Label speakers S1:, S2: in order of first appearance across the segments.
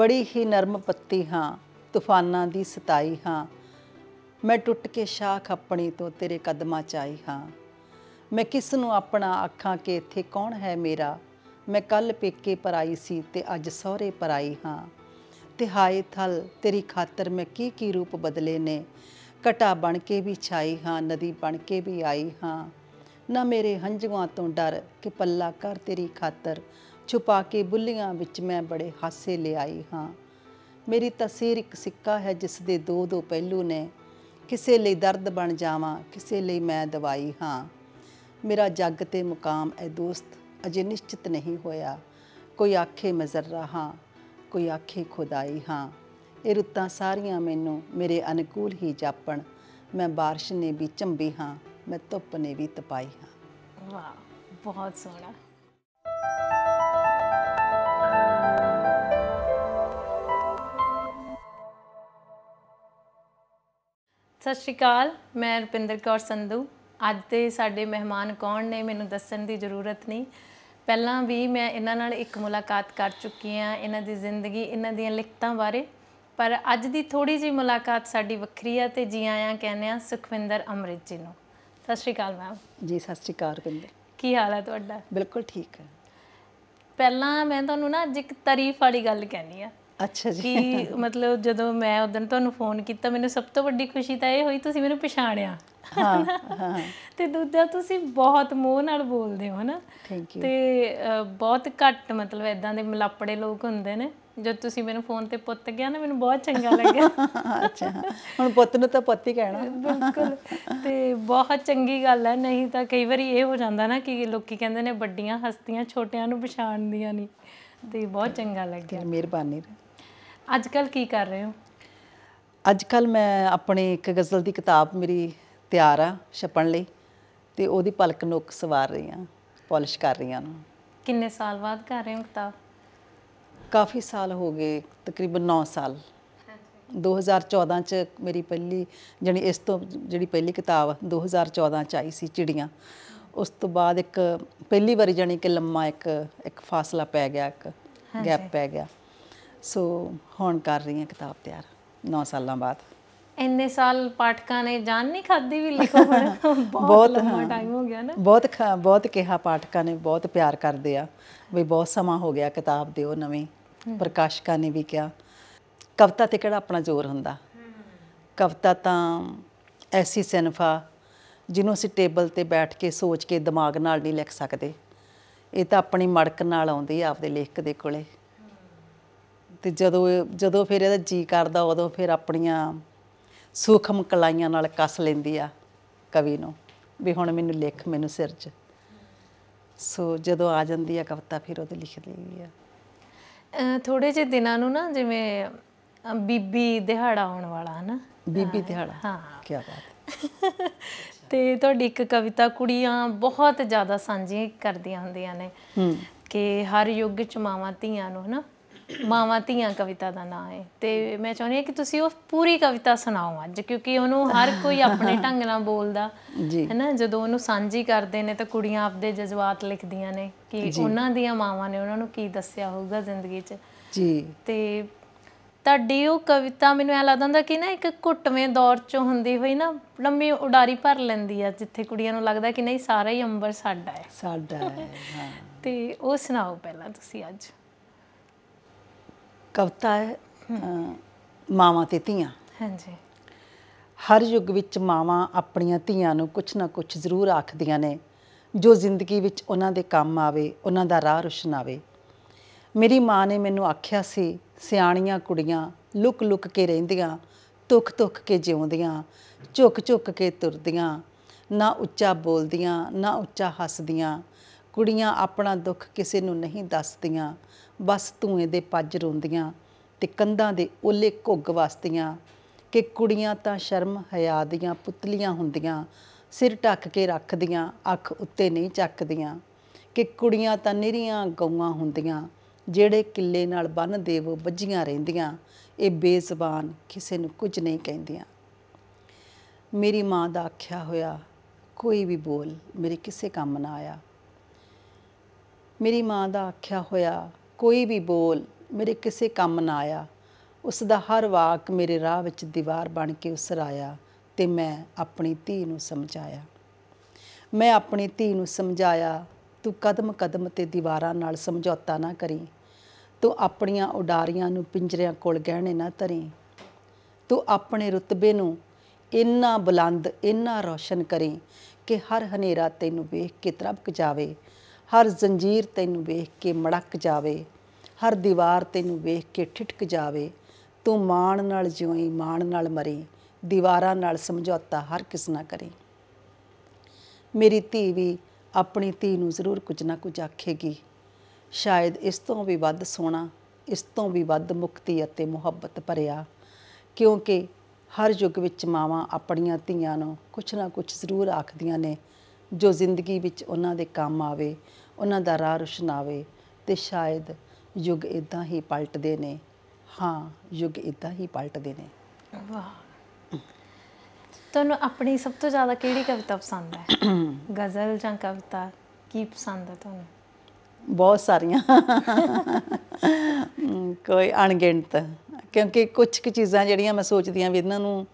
S1: ਬੜੀ ਹੀ ਨਰਮ ਪੱਤੀ ਹਾਂ ਤੂਫਾਨਾਂ ਦੀ ਸਤਾਈ ਹਾਂ ਮੈਂ ਟੁੱਟ ਕੇ ਸ਼ਾਖ ਆਪਣੀ ਤੋਂ ਤੇਰੇ ਕਦਮਾਂ 'ਚ ਆਈ ਹਾਂ ਮੈਂ ਕਿਸ ਨੂੰ ਆਪਣਾ ਆਖਾਂ ਕਿ ਇੱਥੇ ਕੌਣ ਹੈ ਮੇਰਾ ਮੈਂ ਕੱਲ ਪੇਕੇ ਪਰਾਈ ਸੀ ਤੇ ਅੱਜ ਸਹੁਰੇ ਪਰਾਈ ਹਾਂ ਤੇ ਹਾਏ ਥਲ ਤੇਰੀ ਖਾਤਰ ਮੈਂ ਕੀ ਕੀ ਰੂਪ ਬਦਲੇ ਨੇ ਘਟਾ ਬਣ ਕੇ ਵੀ ਛਾਈ ਹਾਂ ਨਦੀ ਬਣ ਕੇ ਵੀ ਆਈ ਹਾਂ ਨਾ ਮੇਰੇ ਹੰਝੂਆਂ ਤੋਂ ਡਰ ਕਿ ਪੱਲਾ ਕਰ ਤੇਰੀ ਖਾਤਰ ਛੁਪਾ ਕੇ ਬੁੱਲੀਆਂ ਵਿੱਚ ਮੈਂ ਬੜੇ ਹਾਸੇ ਲਿਆਈ ਹਾਂ ਮੇਰੀ ਤਸਵੀਰ ਇੱਕ ਸਿੱਕਾ ਹੈ ਜਿਸ ਦੇ ਦੋ ਦੋ ਪਹਿਲੂ ਨੇ ਕਿਸੇ ਲਈ ਦਰਦ ਬਣ ਜਾਵਾਂ ਕਿਸੇ ਲਈ ਮੈਂ ਦਵਾਈ ਹਾਂ ਮੇਰਾ ਜੱਗ ਤੇ ਮੁਕਾਮ ਐ ਦੋਸਤ ਅਜੇ ਨਿਸ਼ਚਿਤ ਨਹੀਂ ਹੋਇਆ ਕੋਈ ਆਖੇ ਮਜ਼ਰ ਰਹਾ ਕੋਈ ਆਖੇ ਖੁਦਾਈ ਹਾਂ ਇਹ ਰੁੱਤਾਂ ਸਾਰੀਆਂ ਮੈਨੂੰ ਮੇਰੇ ਅਨੁਕੂਲ ਹੀ ਜਾਪਣ ਮੈਂ بارش ਨੇ ਵੀ ਚੰਬੀ ਹਾਂ ਮੈਂ ਧੁੱਪ ਨੇ ਵੀ ਤਪਾਈ ਹਾਂ
S2: ਵਾਹ ਬਹੁਤ ਸੋਹਣਾ ਸਤਿ ਸ਼੍ਰੀ ਅਕਾਲ ਮੈਂ ਰੁਪਿੰਦਰ ਕੌਰ ਸੰਧੂ ਅੱਜ ਦੇ ਸਾਡੇ ਮਹਿਮਾਨ ਕੌਣ ਨੇ ਮੈਨੂੰ ਦੱਸਣ ਦੀ ਜ਼ਰੂਰਤ ਨਹੀਂ ਪਹਿਲਾਂ ਵੀ ਮੈਂ ਇਹਨਾਂ ਨਾਲ ਇੱਕ ਮੁਲਾਕਾਤ ਕਰ ਚੁੱਕੀ ਹਾਂ ਇਹਨਾਂ ਦੀ ਜ਼ਿੰਦਗੀ ਇਹਨਾਂ ਦੀਆਂ ਲਿਖਤਾਂ ਬਾਰੇ ਪਰ ਅੱਜ ਦੀ ਥੋੜੀ ਜੀ ਮੁਲਾਕਾਤ ਸਾਡੀ ਵੱਖਰੀ ਆ ਤੇ ਜੀ ਆਇਆਂ ਕਹਿੰਦੇ ਆ ਸੁਖਵਿੰਦਰ ਅਮਰਿਤ ਜੀ ਨੂੰ ਸਤਿ ਸ਼੍ਰੀ ਅਕਾਲ ਮੈਮ
S1: ਜੀ ਸਤਿ ਸ਼੍ਰੀ ਅਕਾਲ ਰੁਪਿੰਦਰ
S2: ਕੀ ਹਾਲ ਹੈ ਤੁਹਾਡਾ
S1: ਬਿਲਕੁਲ ਠੀਕ ਹੈ
S2: ਪਹਿਲਾਂ ਮੈਂ ਤੁਹਾਨੂੰ ਨਾ ਅੱਜ ਇੱਕ ਤਾਰੀਫ ਵਾਲੀ ਗੱਲ ਕਹਿਣੀ ਆ
S1: ਅੱਛਾ ਜੀ ਕੀ ਮਤਲਬ
S2: ਜਦੋਂ ਮੈਂ ਉਦੋਂ ਤੁਹਾਨੂੰ ਫੋਨ ਕੀਤਾ ਮੈਨੂੰ ਸਭ ਤੋਂ ਵੱਡੀ ਖੁਸ਼ੀ ਤਾਂ ਇਹ ਹੋਈ ਤੁਸੀਂ ਮੈਨੂੰ ਪਛਾਣਿਆ ਹਾਂ ਹਾਂ ਤੇ ਦੂਜਾ ਤੁਸੀਂ ਬਹੁਤ ਮੋਹ ਨਾਲ ਬੋਲਦੇ ਹੋ ਹਨਾ ਥੈਂਕ ਯੂ ਤੇ ਬਹੁਤ ਘੱਟ ਮਤਲਬ ਐਦਾਂ ਦੇ ਮਲਾਪੜੇ ਲੋਕ ਹੁੰਦੇ ਨੇ ਜਦ ਤੁਸੀਂ ਮੈਨੂੰ ਫੋਨ ਤੇ ਪੁੱਤ ਗਿਆ ਨਾ ਮੈਨੂੰ ਬਹੁਤ ਚੰਗਾ ਲੱਗਿਆ
S1: ਅੱਛਾ ਹੁਣ ਪੁੱਤ ਨੂੰ ਤਾਂ ਪਤੀ ਕਹਿਣਾ ਬਿਲਕੁਲ
S2: ਤੇ ਬਹੁਤ ਚੰਗੀ ਗੱਲ ਹੈ ਨਹੀਂ ਤਾਂ ਕਈ ਵਾਰੀ ਇਹ ਹੋ ਜਾਂਦਾ ਨਾ ਕਿ ਲੋਕੀ ਕਹਿੰਦੇ ਨੇ ਵੱਡੀਆਂ ਹਸਤੀਆਂ ਛੋਟਿਆਂ ਨੂੰ ਪਛਾਣਦੀਆਂ ਨਹੀਂ ਤੇ ਬਹੁਤ ਚੰਗਾ ਲੱਗਿਆ ਮਿਹਰਬਾਨੀ ਅੱਜ ਕੱਲ ਕੀ ਕਰ ਰਹੇ ਹੋ
S1: ਅੱਜ ਕੱਲ ਮੈਂ ਆਪਣੇ ਇੱਕ ਗਜ਼ਲ ਦੀ ਕਿਤਾਬ ਮੇਰੀ ਤਿਆਰ ਆ ਛਪਣ ਲਈ ਤੇ ਉਹਦੀ ਪਲਕ ਨੁਕ ਸਵਾਰ ਰਹੀ ਆ ਪਾਲਿਸ਼ ਕਰ ਰਹੀ ਆ ਉਹਨੂੰ
S2: ਕਿੰਨੇ ਸਾਲ ਬਾਅਦ ਕਰ ਰਹੇ ਹੋ ਕਿਤਾਬ
S1: ਕਾਫੀ ਸਾਲ ਹੋ ਗਏ ਤਕਰੀਬਨ 9 ਸਾਲ 2014 ਚ ਮੇਰੀ ਪਹਿਲੀ ਜਣੀ ਇਸ ਤੋਂ ਜਿਹੜੀ ਪਹਿਲੀ ਕਿਤਾਬ 2014 ਚ ਆਈ ਸੀ ਚਿੜੀਆਂ ਉਸ ਤੋਂ ਬਾਅਦ ਇੱਕ ਪਹਿਲੀ ਵਾਰੀ ਜਣੀ ਕਿ ਲੰਮਾ ਇੱਕ ਇੱਕ ਫਾਸਲਾ ਪੈ ਗਿਆ ਇੱਕ ਗੈਪ ਪੈ ਗਿਆ ਸੋ ਹੁਣ ਕਰ ਰਹੀ ਹਾਂ ਕਿਤਾਬ ਤਿਆਰ 9 ਸਾਲਾਂ ਬਾਅਦ
S2: ਇੰਨੇ ਸਾਲ ਪਾਠਕਾਂ ਨੇ ਜਾਨ ਨਹੀਂ ਖਾਦੀ ਵੀ ਲਿਖੋ ਬਹੁਤ ਲੰਮਾ ਟਾਈਮ ਹੋ ਗਿਆ ਨਾ
S1: ਬਹੁਤ ਬਹੁਤ ਕਿਹਾ ਪਾਠਕਾਂ ਨੇ ਬਹੁਤ ਪਿਆਰ ਕਰਦੇ ਆ ਵੀ ਬਹੁਤ ਸਮਾਂ ਹੋ ਗਿਆ ਕਿਤਾਬ ਦਿਓ ਨਵੀਂ ਪ੍ਰਕਾਸ਼ਕਾਂ ਨੇ ਵੀ ਕਿਹਾ ਕਵਿਤਾ ਤੇ ਕਿਹੜਾ ਆਪਣਾ ਜ਼ੋਰ ਹੁੰਦਾ ਕਵਿਤਾ ਤਾਂ ਐਸੀ ਸਨਫਾ ਜਿਹਨੂੰ ਅਸੀਂ ਟੇਬਲ ਤੇ ਬੈਠ ਕੇ ਸੋਚ ਕੇ ਦਿਮਾਗ ਨਾਲ ਨਹੀਂ ਲਿਖ ਸਕਦੇ ਇਹ ਤਾਂ ਆਪਣੀ ਮੜਕ ਨਾਲ ਆਉਂਦੀ ਆ ਆਪਦੇ ਲੇਖਕ ਦੇ ਕੋਲੇ ਤੇ ਜਦੋਂ ਜਦੋਂ ਫਿਰ ਇਹਦਾ ਜੀ ਕਰਦਾ ਉਦੋਂ ਫਿਰ ਆਪਣੀਆਂ ਸੂਖਮ ਕਲਾਈਆਂ ਨਾਲ ਕੱਸ ਲੈਂਦੀ ਆ ਕਵੀ ਨੂੰ ਵੀ ਹੁਣ ਮੈਨੂੰ ਲਿਖ ਮੈਨੂੰ ਸਿਰਜ ਸੋ ਜਦੋਂ ਆ ਜਾਂਦੀ ਆ ਕਵਿਤਾ ਫਿਰ ਉਹਦੇ ਲਿਖ ਲਈ ਆ ਥੋੜੇ ਜਿਹੇ ਦਿਨਾਂ
S2: ਨੂੰ ਨਾ ਜਿਵੇਂ ਬੀਬੀ ਦਿਹਾੜਾ ਆਉਣ ਵਾਲਾ ਹਨਾ ਬੀਬੀ ਦਿਹਾੜਾ ਹਾਂ
S1: ਕੀ ਬਾਤ
S2: ਤੇ ਤੁਹਾਡੀ ਇੱਕ ਕਵਿਤਾ ਕੁੜੀਆਂ ਬਹੁਤ ਜ਼ਿਆਦਾ ਸਾਂਝੀ ਕਰਦੀਆਂ ਹੁੰਦੀਆਂ ਨੇ ਕਿ ਹਰ ਯੁੱਗ ਚ ਮਾਵਾਂ ਧੀਆਂ ਨੂੰ ਹਨਾ ਮਾਵਾ ਧੀਆਂ ਕਵਿਤਾ ਦਾ ਨਾਮ ਹੈ ਤੇ ਮੈਂ ਚਾਹੁੰਦੀ ਹਾਂ ਕਿ ਤੁਸੀਂ ਉਹ ਪੂਰੀ ਕਵਿਤਾ ਸੁਣਾਓ ਅੱਜ ਕਿਉਂਕਿ ਉਹਨੂੰ ਹਰ ਕੋਈ ਆਪਣੇ ਢੰਗ ਨਾਲ ਬੋਲਦਾ ਹੈ ਨਾ ਜਦੋਂ ਉਹਨੂੰ ਸਾਂਝੀ ਕਰਦੇ ਨੇ ਤਾਂ ਕੁੜੀਆਂ ਆਪਦੇ ਜਜ਼ਬਾਤ ਲਿਖਦੀਆਂ ਨੇ ਕਿ ਉਹਨਾਂ ਦੀਆਂ ਮਾਵਾਂ ਨੇ ਉਹਨਾਂ ਨੂੰ ਕੀ ਦੱਸਿਆ ਹੋਊਗਾ ਜ਼ਿੰਦਗੀ 'ਚ ਜੀ ਤੇ ਤੁਹਾਡੀ ਉਹ ਕਵਿਤਾ ਮੈਨੂੰ ਐ ਲੱਗਦਾ ਹੁੰਦਾ ਕਿ ਨਾ ਇੱਕ ਘੁੱਟਵੇਂ ਦੌਰ ਚੋਂ ਹੁੰਦੀ ਹੋਈ ਨਾ ਲੰਮੀ ਉਡਾਰੀ ਭਰ ਲੈਂਦੀ ਆ ਜਿੱਥੇ ਕੁੜੀਆਂ ਨੂੰ ਲੱਗਦਾ ਕਿ ਨਹੀਂ ਸਾਰਾ ਹੀ ਅੰਬਰ ਸਾਡਾ ਹੈ ਸਾਡਾ ਹੈ ਹਾਂ ਤੇ ਉਹ ਸੁਣਾਓ ਪਹਿਲਾਂ ਤੁਸੀਂ ਅੱਜ
S1: ਕਵਤਾ ਹੈ ਮਾਵਾਂ ਤੇ ਧੀਆਂ ਹਾਂਜੀ ਹਰ ਯੁੱਗ ਵਿੱਚ ਮਾਵਾਂ ਆਪਣੀਆਂ ਧੀਆਂ ਨੂੰ ਕੁਛ ਨਾ ਕੁਛ ਜ਼ਰੂਰ ਆਖਦੀਆਂ ਨੇ ਜੋ ਜ਼ਿੰਦਗੀ ਵਿੱਚ ਉਹਨਾਂ ਦੇ ਕੰਮ ਆਵੇ ਉਹਨਾਂ ਦਾ ਰਾਹ ਰੁਸ਼ਨਾਵੇ ਮੇਰੀ ਮਾਂ ਨੇ ਮੈਨੂੰ ਆਖਿਆ ਸੀ ਸਿਆਣੀਆਂ ਕੁੜੀਆਂ ਲੁਕ ਲੁਕ ਕੇ ਰਹਿੰਦੀਆਂ ਤੁਕ ਤੁਕ ਕੇ ਜਿਉਂਦੀਆਂ ਝੁਕ ਝੁਕ ਕੇ ਤੁਰਦੀਆਂ ਨਾ ਉੱਚਾ ਬੋਲਦੀਆਂ ਨਾ ਉੱਚਾ ਹੱਸਦੀਆਂ ਕੁੜੀਆਂ ਆਪਣਾ ਦੁੱਖ ਕਿਸੇ ਨੂੰ ਨਹੀਂ ਦੱਸਦੀਆਂ ਬਸ ਧੂਏ ਦੇ ਪੱਜ ਰੋਂਦੀਆਂ ਤੇ ਕੰਧਾਂ ਦੇ ਓਲੇ ਘੁੱਗ ਵਸਦੀਆਂ ਕਿ ਕੁੜੀਆਂ ਤਾਂ ਸ਼ਰਮ ਹਯਾ ਦੀਆਂ ਪੁਤਲੀਆਂ ਹੁੰਦੀਆਂ ਸਿਰ ਢੱਕ ਕੇ ਰੱਖਦੀਆਂ ਅੱਖ ਉੱਤੇ ਨਹੀਂ ਚੱਕਦੀਆਂ ਕਿ ਕੁੜੀਆਂ ਤਾਂ ਨਿਰੀਆਂ ਗਊਆਂ ਹੁੰਦੀਆਂ ਜਿਹੜੇ ਕਿੱਲੇ ਨਾਲ ਬੰਨ ਦੇਵ ਵੱਜੀਆਂ ਰਹਿੰਦੀਆਂ ਇਹ ਬੇਜ਼ਬਾਨ ਕਿਸੇ ਨੂੰ ਕੁਝ ਨਹੀਂ ਕਹਿੰਦੀਆਂ ਮੇਰੀ ਮਾਂ ਦਾ ਆਖਿਆ ਹੋਇਆ ਕੋਈ ਵੀ ਬੋਲ ਮੇਰੇ ਕਿਸੇ ਕੰਮ ਨਾ ਆਇਆ ਮੇਰੀ ਮਾਂ ਦਾ ਆਖਿਆ ਹੋਇਆ ਕੋਈ ਵੀ ਬੋਲ ਮੇਰੇ ਕਿਸੇ ਕੰਮ ਨਾ ਆਇਆ ਉਸ ਦਾ ਹਰ ਵਾਕ ਮੇਰੇ ਰਾਹ ਵਿੱਚ ਦੀਵਾਰ ਬਣ ਕੇ ਉਸਰਾਇਆ ਤੇ ਮੈਂ ਆਪਣੀ ਧੀ ਨੂੰ ਸਮਝਾਇਆ ਮੈਂ ਆਪਣੀ ਧੀ ਨੂੰ ਸਮਝਾਇਆ ਤੂੰ ਕਦਮ ਕਦਮ ਤੇ ਦੀਵਾਰਾਂ ਨਾਲ ਸਮਝੌਤਾ ਨਾ ਕਰੀ ਤੂੰ ਆਪਣੀਆਂ ਉਡਾਰੀਆਂ ਨੂੰ ਪਿੰਜਰਿਆਂ ਕੋਲ ਗਹਿਣੇ ਨਾ ਧਰੀ ਤੂੰ ਆਪਣੇ ਰਤਬੇ ਨੂੰ ਇੰਨਾ ਬੁਲੰਦ ਇੰਨਾ ਰੋਸ਼ਨ ਕਰੀ ਕਿ ਹਰ ਹਨੇਰਾ ਤੈਨੂੰ ਵੇਖ ਕੇ ਤਰਬਕ ਜਾਵੇ ਹਰ ਜ਼ੰਜੀਰ ਤੈਨੂੰ ਵੇਖ ਕੇ ਮੜਕ ਜਾਵੇ ਹਰ ਦੀਵਾਰ ਤੈਨੂੰ ਵੇਖ ਕੇ ਠਿਠਕ ਜਾਵੇ ਤੂੰ ਮਾਣ ਨਾਲ ਜਿਉਈ ਮਾਣ ਨਾਲ ਮਰੀ ਦੀਵਾਰਾਂ ਨਾਲ ਸਮਝੌਤਾ ਹਰ ਕਿਸ ਨਾ ਕਰੇ ਮੇਰੀ ਧੀ ਵੀ ਆਪਣੀ ਧੀ ਨੂੰ ਜ਼ਰੂਰ ਕੁਝ ਨਾ ਕੁਝ ਆਖੇਗੀ ਸ਼ਾਇਦ ਇਸ ਤੋਂ ਵੀ ਵੱਧ ਸੋਣਾ ਇਸ ਤੋਂ ਵੀ ਵੱਧ ਮੁਕਤੀ ਅਤੇ ਮੁਹੱਬਤ ਭਰਿਆ ਕਿਉਂਕਿ ਹਰ ਯੁੱਗ ਵਿੱਚ ਮਾਵਾਂ ਆਪਣੀਆਂ ਧੀਆਂ ਨੂੰ ਕੁਝ ਨਾ ਕੁਝ ਜ਼ਰੂਰ ਆਖਦੀਆਂ ਨੇ ਜੋ ਜ਼ਿੰਦਗੀ ਵਿੱਚ ਉਹਨਾਂ ਦੇ ਕੰਮ ਆਵੇ ਉਹਨਾਂ ਦਾ ਰਾਹ ਰੁਸ਼ਨਾਵੇ ਤੇ ਸ਼ਾਇਦ ਯੁੱਗ ਇਦਾਂ ਹੀ ਪਲਟਦੇ ਨੇ ਹਾਂ ਯੁੱਗ ਇਦਾਂ ਹੀ ਪਲਟਦੇ ਨੇ
S2: ਵਾਹ ਤੁਹਾਨੂੰ ਆਪਣੀ ਸਭ ਤੋਂ ਜ਼ਿਆਦਾ ਕਿਹੜੀ ਕਵਿਤਾ ਪਸੰਦ ਹੈ ਗਜ਼ਲ ਜਾਂ ਕਵਿਤਾ ਕੀ ਪਸੰਦ ਹੈ ਤੁਹਾਨੂੰ
S1: ਬਹੁਤ ਸਾਰੀਆਂ ਕੋਈ ਅਣਗਿਣਤ ਕਿਉਂਕਿ ਕੁਝ ਕੁ ਚੀਜ਼ਾਂ ਜਿਹੜੀਆਂ ਮੈਂ ਸੋਚਦੀ ਆਂ ਵੀ ਇਹਨਾਂ ਨੂੰ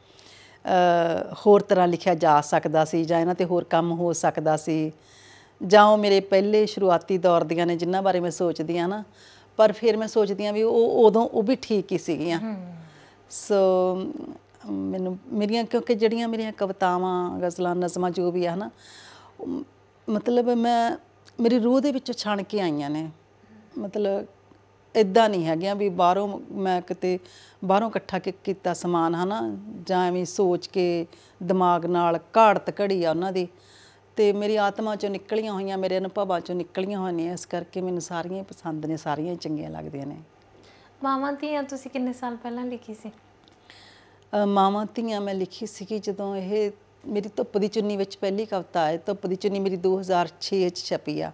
S1: ਹੋਰ ਤਰ੍ਹਾਂ ਲਿਖਿਆ ਜਾ ਸਕਦਾ ਸੀ ਜਾਂ ਇਹਨਾਂ ਤੇ ਹੋਰ ਕੰਮ ਹੋ ਸਕਦਾ ਸੀ ਜਾਂ ਉਹ ਮੇਰੇ ਪਹਿਲੇ ਸ਼ੁਰੂਆਤੀ ਦੌਰ ਦੀਆਂ ਨੇ ਜਿਨ੍ਹਾਂ ਬਾਰੇ ਮੈਂ ਸੋਚਦੀ ਆ ਨਾ ਪਰ ਫਿਰ ਮੈਂ ਸੋਚਦੀ ਆ ਵੀ ਉਹ ਉਦੋਂ ਉਹ ਵੀ ਠੀਕ ਹੀ ਸੀਗੀਆਂ ਸੋ ਮੈਨੂੰ ਮੇਰੀਆਂ ਕਿਉਂਕਿ ਜਿਹੜੀਆਂ ਮੇਰੀਆਂ ਕਵਿਤਾਵਾਂ ਗਜ਼ਲਾਂ ਨਜ਼ਮਾਂ ਜੋ ਵੀ ਆ ਹਨਾ ਮਤਲਬ ਮੈਂ ਮੇਰੀ ਰੂਹ ਦੇ ਵਿੱਚੋਂ ਛਣ ਕੇ ਆਈਆਂ ਨੇ ਮਤਲਬ ਇਦਾਂ ਨਹੀਂ ਹੈਗੀਆਂ ਵੀ ਬਾਹਰੋਂ ਮੈਂ ਕਿਤੇ ਬਾਹਰੋਂ ਇਕੱਠਾ ਕੀਤਾ ਸਮਾਨ ਹਨਾ ਜਾਂ ਐਵੇਂ ਸੋਚ ਕੇ ਦਿਮਾਗ ਨਾਲ ਘਾੜਤ ਘੜੀ ਆ ਉਹਨਾਂ ਦੀ ਤੇ ਮੇਰੀ ਆਤਮਾ ਚੋਂ ਨਿਕਲੀਆਂ ਹੋਈਆਂ ਮੇਰੇ ਅਨੁਭਵਾਂ ਚੋਂ ਨਿਕਲੀਆਂ ਹੋਣੀਆਂ ਇਸ ਕਰਕੇ ਮੈਨੂੰ ਸਾਰੀਆਂ ਪਸੰਦ ਨੇ ਸਾਰੀਆਂ ਚੰਗੀਆਂ ਲੱਗਦੀਆਂ ਨੇ
S2: ਮਾਵਾਂ ਧੀਆਂ ਤੁਸੀਂ ਕਿੰਨੇ ਸਾਲ ਪਹਿਲਾਂ ਲਿਖੀ ਸੀ
S1: ਮਾਵਾਂ ਧੀਆਂ ਮੈਂ ਲਿਖੀ ਕਿ ਜਦੋਂ ਇਹ ਮੇਰੀ ਧੁੱਪ ਦੀ ਚੁੰਨੀ ਵਿੱਚ ਪਹਿਲੀ ਕਵਿਤਾ ਹੈ ਧੁੱਪ ਦੀ ਚੁੰਨੀ ਮੇਰੀ 2006 ਵਿੱਚ ਛਪੀ ਆ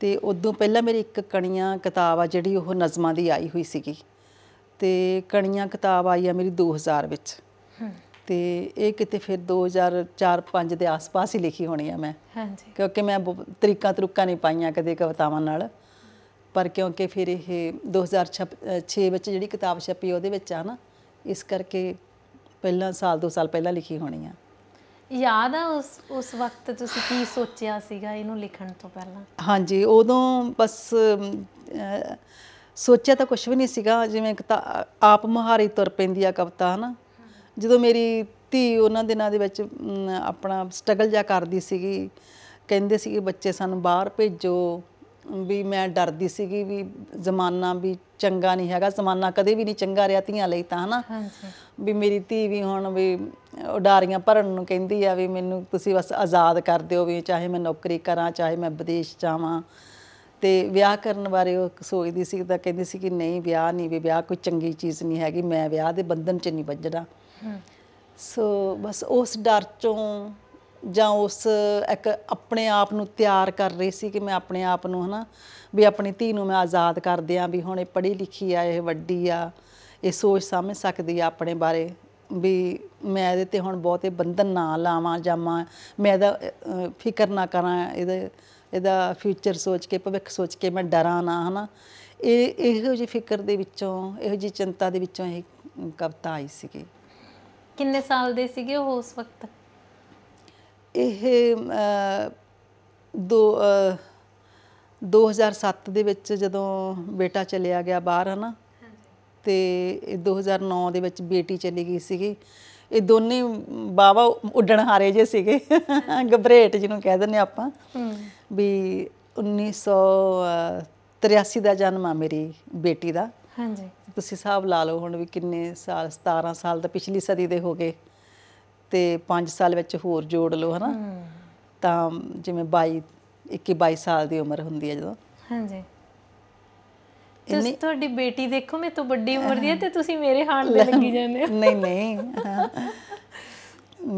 S1: ਤੇ ਉਦੋਂ ਪਹਿਲਾਂ ਮੇਰੀ ਇੱਕ ਕਣੀਆਂ ਕਿਤਾਬ ਆ ਜਿਹੜੀ ਉਹ ਨਜ਼ਮਾਂ ਦੀ ਆਈ ਹੋਈ ਸੀਗੀ ਤੇ ਕਣੀਆਂ ਕਿਤਾਬ ਆਈ ਆ ਮੇਰੀ 2000 ਵਿੱਚ ਤੇ ਇਹ ਕਿਤੇ ਫਿਰ 2004-5 ਦੇ ਆਸ-ਪਾਸ ਹੀ ਲਿਖੀ ਹੋਣੀ ਆ ਮੈਂ ਹਾਂਜੀ ਕਿਉਂਕਿ ਮੈਂ ਤਰੀਕਾ ਤਰੁੱਕਾ ਨਹੀਂ ਪਾਈਆਂ ਕਦੇ ਕਵਤਾਵਾਂ ਨਾਲ ਪਰ ਕਿਉਂਕਿ ਫਿਰ ਇਹ 2006 ਵਿੱਚ ਜਿਹੜੀ ਕਿਤਾਬ ਛਪੀ ਉਹਦੇ ਵਿੱਚ ਆ ਨਾ ਇਸ ਕਰਕੇ ਪਹਿਲਾਂ ਸਾਲ 2 ਸਾਲ ਪਹਿਲਾਂ ਲਿਖੀ ਹੋਣੀ ਆ
S2: ਯਾਦ ਆ ਉਸ ਉਸ ਵਕਤ ਤੁਸੀਂ ਕੀ ਸੋਚਿਆ ਸੀਗਾ ਇਹਨੂੰ ਲਿਖਣ ਤੋਂ ਪਹਿਲਾਂ
S1: ਹਾਂਜੀ ਉਦੋਂ ਬਸ ਸੋਚਿਆ ਤਾਂ ਕੁਝ ਵੀ ਨਹੀਂ ਸੀਗਾ ਜਿਵੇਂ ਆਪ ਮਹਾਰੀ ਤੁਰ ਪੈਂਦੀ ਆ ਕਵਤਾ ਹਨਾ ਜਦੋਂ ਮੇਰੀ ਧੀ ਉਹਨਾਂ ਦਿਨਾਂ ਦੇ ਵਿੱਚ ਆਪਣਾ ਸਟਰਗਲ ਜਾ ਕਰਦੀ ਸੀਗੀ ਕਹਿੰਦੇ ਸੀਗੇ ਬੱਚੇ ਸਾਨੂੰ ਬਾਹਰ ਭੇਜੋ ਵੀ ਮੈਂ ਡਰਦੀ ਸੀਗੀ ਵੀ ਜ਼ਮਾਨਾ ਵੀ ਚੰਗਾ ਨਹੀਂ ਹੈਗਾ ਜ਼ਮਾਨਾ ਕਦੇ ਵੀ ਨਹੀਂ ਚੰਗਾ ਰਿਹਾ ਧੀਆਂ ਲਈ ਤਾਂ ਹਨਾ ਵੀ ਮੇਰੀ ਧੀ ਵੀ ਹੁਣ ਵੀ ਉਡਾਰੀਆਂ ਭਰਨ ਨੂੰ ਕਹਿੰਦੀ ਆ ਵੀ ਮੈਨੂੰ ਤੁਸੀਂ ਬਸ ਆਜ਼ਾਦ ਕਰ ਦਿਓ ਵੀ ਚਾਹੇ ਮੈਂ ਨੌਕਰੀ ਕਰਾਂ ਚਾਹੇ ਮੈਂ ਵਿਦੇਸ਼ ਜਾਵਾਂ ਤੇ ਵਿਆਹ ਕਰਨ ਬਾਰੇ ਉਹ ਸੋਚਦੀ ਸੀ ਤਾਂ ਕਹਿੰਦੀ ਸੀ ਕਿ ਨਹੀਂ ਵਿਆਹ ਨਹੀਂ ਵੀ ਵਿਆਹ ਕੋਈ ਚੰਗੀ ਚੀਜ਼ ਨਹੀਂ ਹੈਗੀ ਮੈਂ ਵਿਆਹ ਦੇ ਬੰਧਨ 'ਚ ਨਹੀਂ ਵੱਜਣਾ ਸੋ ਬਸ ਉਸ ਡਰ ਚੋਂ ਜਾਂ ਉਸ ਇੱਕ ਆਪਣੇ ਆਪ ਨੂੰ ਤਿਆਰ ਕਰ ਰਹੀ ਸੀ ਕਿ ਮੈਂ ਆਪਣੇ ਆਪ ਨੂੰ ਹਨਾ ਵੀ ਆਪਣੀ ਧੀ ਨੂੰ ਮੈਂ ਆਜ਼ਾਦ ਕਰ ਦਿਆਂ ਵੀ ਹੁਣ ਇਹ ਪੜ੍ਹੀ ਲਿਖੀ ਆ ਇਹ ਵੱਡੀ ਆ ਇਹ ਸੋਚ ਸਮਝ ਸਕਦੀ ਆ ਆਪਣੇ ਬਾਰੇ ਵੀ ਮੈਂ ਇਹਦੇ ਤੇ ਹੁਣ ਬਹੁਤੇ ਬੰਧਨ ਨਾ ਲਾਵਾਂ ਜਾਂ ਮੈਂ ਇਹਦਾ ਫਿਕਰ ਨਾ ਕਰਾਂ ਇਹਦੇ ਇਹਦਾ ਫਿਊਚਰ ਸੋਚ ਕੇ ਭਵਿੱਖ ਸੋਚ ਕੇ ਮੈਂ ਡਰਾਂ ਨਾ ਹਨਾ ਇਹ ਇਹੋ ਜਿਹੀ ਫਿਕਰ ਦੇ ਵਿੱਚੋਂ ਇਹੋ ਜਿਹੀ ਚਿੰਤਾ ਦੇ ਵਿੱਚੋਂ ਇਹ ਕਵਤਾ ਆਈ ਸੀਗੀ
S2: ਕਿੰਨੇ ਸਾਲ ਦੇ ਸੀਗੇ ਉਹ ਉਸ ਵਕਤ
S1: ਇਹ ਦੋ 2007 ਦੇ ਵਿੱਚ ਜਦੋਂ ਬੇਟਾ ਚਲਿਆ ਗਿਆ ਬਾਹਰ ਹਨਾ ਤੇ 2009 ਦੇ ਵਿੱਚ ਬੇਟੀ ਚਲੀ ਗਈ ਸੀਗੀ ਇਹ ਦੋਨੇ ਬਾਵਾ ਉੱਡਣ ਹਾਰੇ ਜੇ ਸੀਗੇ ਗਬਰੇਟ ਜਿਹਨੂੰ ਕਹਿ ਦਿੰਨੇ ਆਪਾਂ ਵੀ 1983 ਦਾ ਜਨਮ ਆ ਮੇਰੀ ਬੇਟੀ ਦਾ ਹਾਂਜੀ ਤੁਸੀਂ ਹਿਸਾਬ ਲਾ ਲਓ ਹੁਣ ਵੀ ਕਿੰਨੇ ਸਾਲ 17 ਸਾਲ ਤਾਂ ਪਿਛਲੀ ਸਦੀ ਦੇ ਹੋ ਗਏ ਤੇ 5 ਸਾਲ ਵਿੱਚ ਹੋਰ ਜੋੜ ਲਓ ਹਨਾ ਤਾਂ ਜਿਵੇਂ 22 21 22 ਸਾਲ ਦੀ ਉਮਰ ਹੁੰਦੀ ਹੈ ਜਦੋਂ ਹਾਂਜੀ ਤੁਸੀਂ
S2: ਤੁਹਾਡੀ ਬੇਟੀ ਦੇਖੋ ਮੈਂ ਤੋਂ ਵੱਡੀ ਉਮਰ ਦੀ ਹੈ ਤੇ ਤੁਸੀਂ ਮੇਰੇ ਹਾਣ ਦੇ ਲੱਗੀ ਜਾਂਦੇ
S1: ਹੋ ਨਹੀਂ ਨਹੀਂ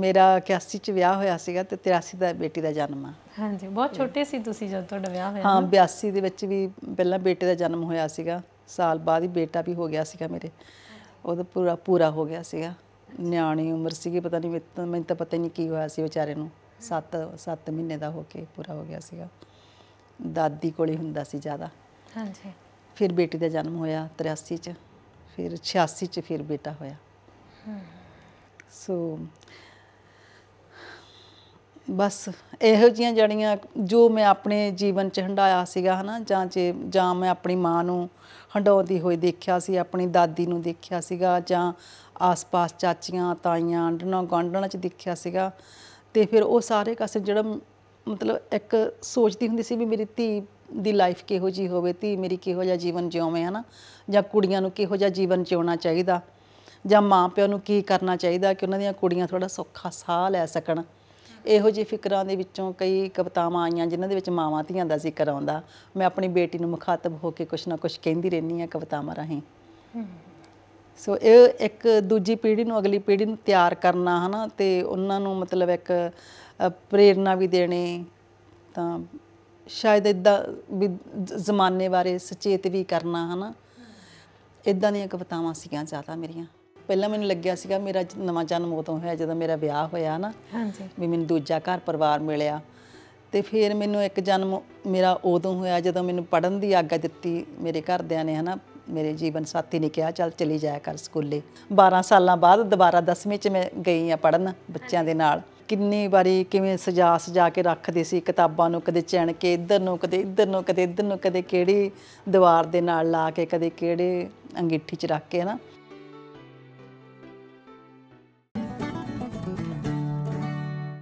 S1: ਮੇਰਾ 81 ਚ ਵਿਆਹ ਹੋਇਆ ਸੀਗਾ ਤੇ 83 ਦਾ ਬੇਟੀ ਦਾ ਜਨਮ ਆ
S2: ਹਾਂਜੀ ਬਹੁਤ ਛੋਟੇ ਸੀ ਤੁਸੀਂ ਜਦੋਂ ਤੁਹਾਡਾ
S1: ਵਿਆਹ ਹੋਇਆ ਹਾਂ 82 ਦੇ ਵਿੱਚ ਵੀ ਪਹਿਲਾਂ ਬੇਟੇ ਦਾ ਜਨਮ ਹੋਇਆ ਸੀਗਾ ਸਾਲ ਬਾਅਦ ਹੀ ਬੇਟਾ ਵੀ ਹੋ ਗਿਆ ਸੀਗਾ ਮੇਰੇ ਉਹਦਾ ਪੂਰਾ ਪੂਰਾ ਹੋ ਗਿਆ ਸੀਗਾ ਨਿਆਣੀ ਉਮਰ ਸੀਗੀ ਪਤਾ ਨਹੀਂ ਮੈਨੂੰ ਤਾਂ ਪਤਾ ਨਹੀਂ ਕੀ ਹੋਇਆ ਸੀ ਵਿਚਾਰੇ ਨੂੰ 7 7 ਮਹੀਨੇ ਦਾ ਹੋ ਕੇ ਪੂਰਾ ਹੋ ਗਿਆ ਸੀਗਾ ਦਾਦੀ ਕੋਲੇ ਹੁੰਦਾ ਸੀ ਜ਼ਿਆਦਾ ਹਾਂਜੀ ਫਿਰ ਬੇਟੀ ਦਾ ਜਨਮ ਹੋਇਆ 83 ਚ ਫਿਰ 86 ਚ ਫਿਰ ਬੇਟਾ ਹੋਇਆ ਸੋ ਬਸ ਇਹੋ ਜੀਆਂ ਜੜੀਆਂ ਜੋ ਮੈਂ ਆਪਣੇ ਜੀਵਨ 'ਚ ਹੰਡਾਇਆ ਸੀਗਾ ਹਨਾ ਜਾਂ ਜੇ ਜਾਂ ਮੈਂ ਆਪਣੀ ਮਾਂ ਨੂੰ ਹੰਡਾਉਂਦੀ ਹੋਈ ਦੇਖਿਆ ਸੀ ਆਪਣੀ ਦਾਦੀ ਨੂੰ ਦੇਖਿਆ ਸੀਗਾ ਜਾਂ ਆਸ-ਪਾਸ ਚਾਚੀਆਂ ਤਾਈਆਂ ਅੰਡਣਾ ਗੰਡਣਾ 'ਚ ਦੇਖਿਆ ਸੀਗਾ ਤੇ ਫਿਰ ਉਹ ਸਾਰੇ ਕਸੇ ਜਿਹੜਾ ਮਤਲਬ ਇੱਕ ਸੋਚਦੀ ਹੁੰਦੀ ਸੀ ਵੀ ਮੇਰੀ ਧੀ ਦੀ ਲਾਈਫ ਕਿਹੋ ਜੀ ਹੋਵੇ ਧੀ ਮੇਰੀ ਕਿਹੋ ਜਿਹਾ ਜੀਵਨ ਜਿਉਵੇਂ ਹਨਾ ਜਾਂ ਕੁੜੀਆਂ ਨੂੰ ਕਿਹੋ ਜਿਹਾ ਜੀਵਨ ਜਿਉਣਾ ਚਾਹੀਦਾ ਜਾਂ ਮਾਂ ਪਿਓ ਨੂੰ ਕੀ ਕਰਨਾ ਚਾਹੀਦਾ ਕਿ ਉਹਨਾਂ ਦੀਆਂ ਕੁੜੀਆਂ ਥੋੜਾ ਸੌਖਾ ਸਾਹ ਲੈ ਸਕਣ ਇਹੋ ਜਿਹੀ ਫਿਕਰਾਂ ਦੇ ਵਿੱਚੋਂ ਕਈ ਕਵਤਾਵਾਂ ਆਈਆਂ ਜਿਨ੍ਹਾਂ ਦੇ ਵਿੱਚ ਮਾਵਾਂ ਧੀਆਂ ਦਾ ਜ਼ਿਕਰ ਆਉਂਦਾ ਮੈਂ ਆਪਣੀ ਬੇਟੀ ਨੂੰ ਮੁਖਾਤਬ ਹੋ ਕੇ ਕੁਛ ਨਾ ਕੁਛ ਕਹਿੰਦੀ ਰਹਿਣੀ ਆ ਕਵਤਾਵਾਂ ਰਾਹੀਂ ਸੋ ਇਹ ਇੱਕ ਦੂਜੀ ਪੀੜ੍ਹੀ ਨੂੰ ਅਗਲੀ ਪੀੜ੍ਹੀ ਨੂੰ ਤਿਆਰ ਕਰਨਾ ਹਨਾ ਤੇ ਉਹਨਾਂ ਨੂੰ ਮਤਲਬ ਇੱਕ ਪ੍ਰੇਰਣਾ ਵੀ ਦੇਣੀ ਤਾਂ ਸ਼ਾਇਦ ਇਦਾਂ ਵੀ ਜ਼ਮਾਨੇ ਬਾਰੇ ਸੁਚੇਤ ਵੀ ਕਰਨਾ ਹਨਾ ਇਦਾਂ ਦੀਆਂ ਕਵਤਾਵਾਂ ਸੀਗੀਆਂ ਜ਼ਿਆਦਾ ਮੇਰੀਆਂ ਪਹਿਲਾਂ ਮੈਨੂੰ ਲੱਗਿਆ ਸੀਗਾ ਮੇਰਾ ਨਵਾਂ ਜਨਮ ਉਦੋਂ ਹੋਇਆ ਜਦੋਂ ਮੇਰਾ ਵਿਆਹ ਹੋਇਆ ਨਾ ਹਾਂਜੀ ਵੀ ਮੈਨੂੰ ਦੂਜਾ ਘਰ ਪਰਿਵਾਰ ਮਿਲਿਆ ਤੇ ਫਿਰ ਮੈਨੂੰ ਇੱਕ ਜਨਮ ਮੇਰਾ ਉਦੋਂ ਹੋਇਆ ਜਦੋਂ ਮੈਨੂੰ ਪੜਨ ਦੀ ਆਗਿਆ ਦਿੱਤੀ ਮੇਰੇ ਘਰਦਿਆਂ ਨੇ ਹਨਾ ਮੇਰੇ ਜੀਵਨ ਸਾਥੀ ਨੇ ਕਿਹਾ ਚੱਲ ਚਲੀ ਜਾਇਆ ਕਰ ਸਕੂਲੇ 12 ਸਾਲਾਂ ਬਾਅਦ ਦੁਬਾਰਾ 10ਵੀਂ ਚ ਮੈਂ ਗਈ ਆ ਪੜਨ ਬੱਚਿਆਂ ਦੇ ਨਾਲ ਕਿੰਨੀ ਵਾਰੀ ਕਿਵੇਂ ਸਜਾ ਸਜਾ ਕੇ ਰੱਖਦੇ ਸੀ ਕਿਤਾਬਾਂ ਨੂੰ ਕਦੇ ਚਣ ਕੇ ਇੱਧਰ ਨੂੰ ਕਦੇ ਇੱਧਰ ਨੂੰ ਕਦੇ ਇੱਧਰ ਨੂੰ ਕਦੇ ਕਿਹੜੀ ਦੀਵਾਰ ਦੇ ਨਾਲ ਲਾ ਕੇ ਕਦੇ ਕਿਹੜੇ ਅੰਗੀਠੀ 'ਚ ਰੱਖ ਕੇ ਨਾ